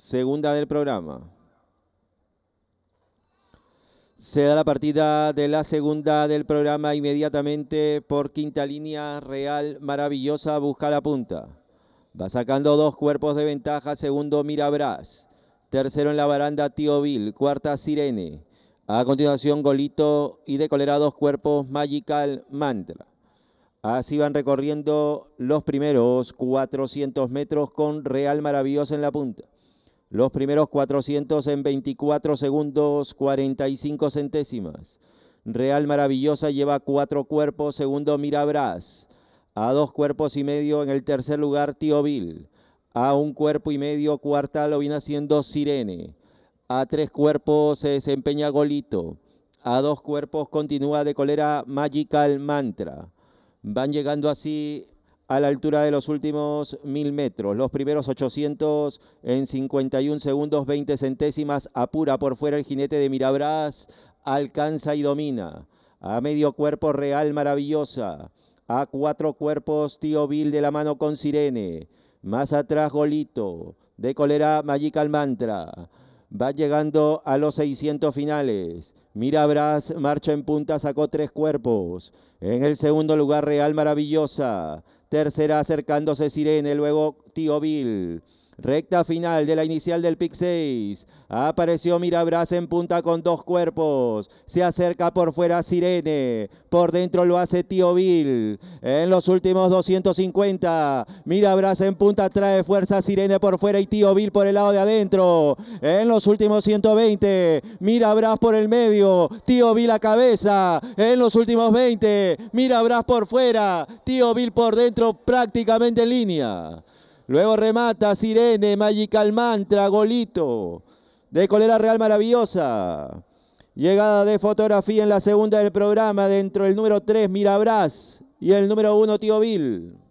segunda del programa. Se da la partida de la segunda del programa inmediatamente por quinta línea Real Maravillosa busca la punta. Va sacando dos cuerpos de ventaja, segundo Mirabras, tercero en la baranda Tío Bill, cuarta Sirene. A continuación Golito y de cuerpos Magical Mantra. Así van recorriendo los primeros 400 metros con Real Maravillosa en la punta. Los primeros 400 en 24 segundos 45 centésimas. Real Maravillosa lleva cuatro cuerpos, segundo Mirabras. A dos cuerpos y medio en el tercer lugar Tío Bill. A un cuerpo y medio cuarta lo viene haciendo Sirene. A tres cuerpos se desempeña Golito. A dos cuerpos continúa de colera Magical Mantra. Van llegando así a la altura de los últimos mil metros. Los primeros 800 en 51 segundos 20 centésimas. Apura por fuera el jinete de Mirabrás. Alcanza y domina. A medio cuerpo Real Maravillosa. A cuatro cuerpos Tío Bill de la mano con Sirene. Más atrás Golito. De Colera Magical Mantra va llegando a los 600 finales. Mirabras marcha en punta, sacó tres cuerpos. En el segundo lugar, Real Maravillosa. Tercera acercándose Sirene, luego Tío Bill. Recta final de la inicial del pick 6. Apareció Mirabras en punta con dos cuerpos. Se acerca por fuera Sirene. Por dentro lo hace Tío Bill. En los últimos 250. Mirabras en punta trae fuerza Sirene por fuera y Tío Bill por el lado de adentro. En los últimos 120. Mirabras por el medio. Tío Bill a cabeza. En los últimos 20. Mirabras por fuera. Tío Bill por dentro prácticamente en línea. Luego remata Sirene, Magical Mantra, golito de Colera Real Maravillosa. Llegada de fotografía en la segunda del programa dentro del número 3 Mirabrás y el número 1 Tío Bill.